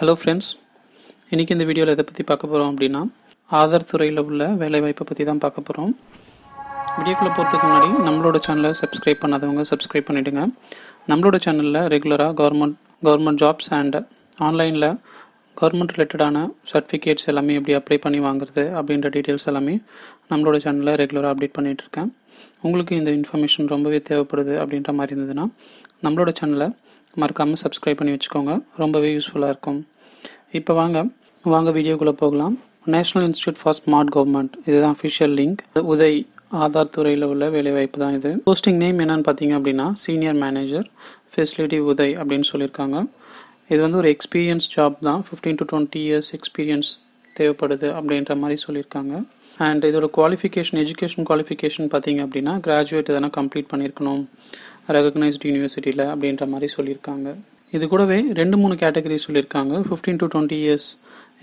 hello friends இன்றைக்கி இந்த வீடியோவில் எதை பற்றி பார்க்க போகிறோம் அப்படின்னா ஆதார் துறையில் உள்ள வேலைவாய்ப்பை பற்றி தான் பார்க்க போகிறோம் வீடியோக்குள்ளே போகிறதுக்கு முன்னாடி நம்மளோட சேனலை சப்ஸ்கிரைப் பண்ணாதவங்க சப்ஸ்கிரைப் பண்ணிவிடுங்க நம்மளோட சேனலில் ரெகுலராக கவர்மெண்ட் கவர்மெண்ட் ஜாப்ஸ் அண்ட் ஆன்லைனில் கவர்மெண்ட் ரிலேட்டடான சர்டிஃபிகேட்ஸ் எல்லாமே எப்படி அப்ளை பண்ணி வாங்குறது அப்படின்ற டீட்டெயில்ஸ் எல்லாமே நம்மளோட சேனலில் ரெகுலராக அப்டேட் பண்ணிகிட்ருக்கேன் உங்களுக்கு இந்த இன்ஃபர்மேஷன் ரொம்பவே தேவைப்படுது அப்படின்ற மாதிரி இருந்ததுன்னா நம்மளோட சேனலை மறக்காமல் சப்ஸ்கிரைப் பண்ணி வச்சுக்கோங்க ரொம்பவே யூஸ்ஃபுல்லாக இருக்கும் இப்போ வாங்க வாங்க வீடியோக்குள்ளே போகலாம் national institute for smart government இதுதான் அஃபிஷியல் லிங்க் உதய் ஆதார் துறையில் உள்ள வேலைவாய்ப்பு தான் இது போஸ்டிங் நேம் என்னென்னு பார்த்தீங்க அப்படின்னா சீனியர் மேனேஜர் ஃபெசிலிட்டி உதய் அப்படின்னு சொல்லியிருக்காங்க இது வந்து ஒரு எக்ஸ்பீரியன்ஸ் ஜாப் தான் fifteen to twenty years experience தேவைப்படுது அப்படின்ற மாதிரி சொல்லியிருக்காங்க அண்ட் இதோட குவாலிஃபிகேஷன் எஜுகேஷன் குவாலிஃபிகேஷன் பார்த்தீங்க அப்படின்னா கிராஜுவேட் எதனா கம்ப்ளீட் பண்ணியிருக்கணும் ரெகக்னைஸ்டு யூனிவர்சிட்டியில் அப்படின்ற மாதிரி சொல்லியிருக்காங்க இது கூடவே ரெண்டு மூணு கேட்டகரி சொல்லியிருக்காங்க fifteen to twenty years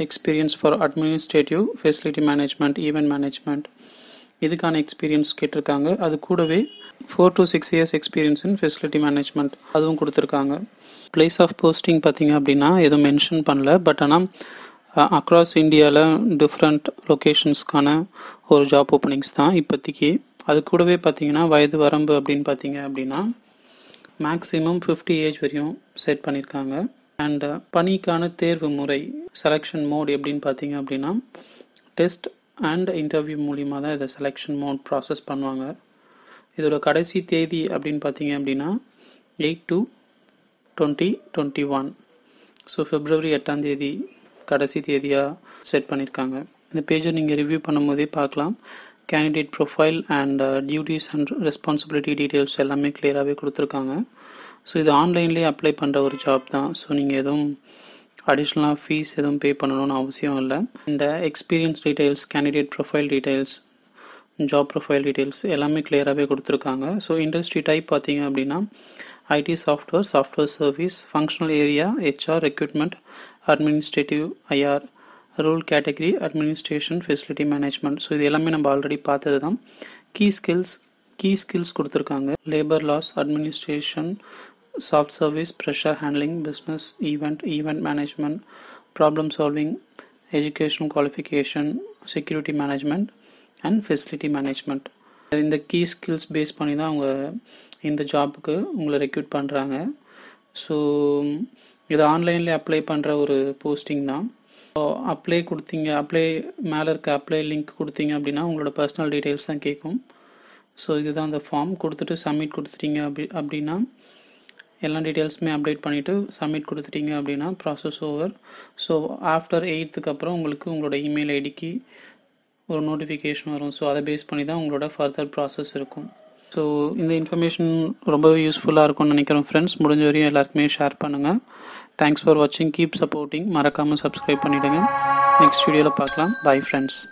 experience for administrative facility management event management இதுக்கான எக்ஸ்பீரியன்ஸ் கேட்டிருக்காங்க அது கூடவே four to six years experience in facility management அதுவும் கொடுத்துருக்காங்க பிளேஸ் ஆஃப் போஸ்டிங் பார்த்தீங்க அப்படின்னா எதுவும் மென்ஷன் பண்ணல பட் ஆனால் அக்ராஸ் இந்தியாவில் டிஃப்ரெண்ட் லொக்கேஷன்ஸ்க்கான ஒரு ஜாப் ஓப்பனிங்ஸ் தான் இப்போதைக்கு அது கூடவே பார்த்தீங்கன்னா வயது வரம்பு அப்படின்னு பார்த்தீங்க அப்படின்னா மேக்ஸிமம் ஃபிஃப்டி ஏஜ் வரையும் செட் பண்ணியிருக்காங்க அண்ட் பணிக்கான தேர்வு முறை செலெக்ஷன் மோட் எப்படின்னு பார்த்தீங்க அப்படின்னா டெஸ்ட் அண்ட் இன்டர்வியூ மூலிமா தான் இதை செலெக்ஷன் மோட் ப்ராசஸ் பண்ணுவாங்க இதோட கடைசி தேதி அப்படின்னு பார்த்தீங்க அப்படின்னா eight to twenty twenty one so February எட்டாம் தேதி கடைசி தேதியாக செட் பண்ணியிருக்காங்க இந்த பேஜை நீங்கள் ரிவ்யூ பண்ணும்போதே பார்க்கலாம் candidate profile and duties and responsibility details எல்லாமே கிளியராகவே கொடுத்துருக்காங்க ஸோ இது ஆன்லைன்லேயே அப்ளை பண்ணுற ஒரு ஜாப் தான் ஸோ நீங்கள் எதுவும் அடிஷ்னலாக ஃபீஸ் எதுவும் பே பண்ணணும்னு அவசியம் இல்லை இந்த experience details candidate profile details job profile details எல்லாமே கிளியராகவே கொடுத்துருக்காங்க ஸோ இண்டஸ்ட்ரி டைப் பார்த்தீங்க அப்படின்னா IT software software service functional area HR recruitment administrative IR role category administration facility management so இது எல்லாமே நம்ம ஆல்ரெடி பார்த்தது தான் கீ ஸ்கில்ஸ் கீ ஸ்கில்ஸ் கொடுத்துருக்காங்க labour laws administration soft service pressure handling business event event management problem solving education qualification security management and facility management இந்த key skills base பண்ணி தான் அவங்க இந்த ஜாப்புக்கு உங்களை ரெக்யூட் பண்ணுறாங்க ஸோ இது ஆன்லைனில் அப்ளை பண்ணுற ஒரு போஸ்டிங் தான் அப்ளை கொடுத்தீங்க அப்ளை மேலே இருக்க அப்ளை லிங்க் கொடுத்தீங்க அப்படின்னா உங்களோட பர்சனல் டீட்டெயில்ஸ் தான் கேட்கும் ஸோ இதுதான் அந்த ஃபார்ம் கொடுத்துட்டு சப்மிட் கொடுத்துட்டீங்க அப்படி அப்படின்னா எல்லா டீட்டெயில்ஸுமே அப்டேட் பண்ணிவிட்டு சப்மிட் கொடுத்துட்டீங்க அப்படின்னா ப்ராசஸ் ஓவர் ஸோ ஆஃப்டர் எயித்துக்கு அப்புறம் உங்களுக்கு உங்களோட இமெயில் ஐடிக்கு ஒரு நோட்டிஃபிகேஷன் வரும் ஸோ அதை பேஸ் பண்ணி தான் உங்களோட ஃபர்தர் ப்ராசஸ் இருக்கும் ஸோ இந்த இன்ஃபர்மேஷன் ரொம்பவே யூஸ்ஃபுல்லாக இருக்கும்னு நினைக்கிறோம் ஃப்ரெண்ட்ஸ் முடிஞ்ச வரையும் எல்லாருக்குமே ஷேர் பண்ணுங்கள் தேங்க்ஸ் ஃபார் வாட்சிங் கீப் சப்போர்ட்டிங் மறக்காமல் சப்ஸ்கிரைப் பண்ணிவிடுங்க நெக்ஸ்ட் வீடியோவில் பார்க்கலாம் பாய் ஃப்ரெண்ட்ஸ்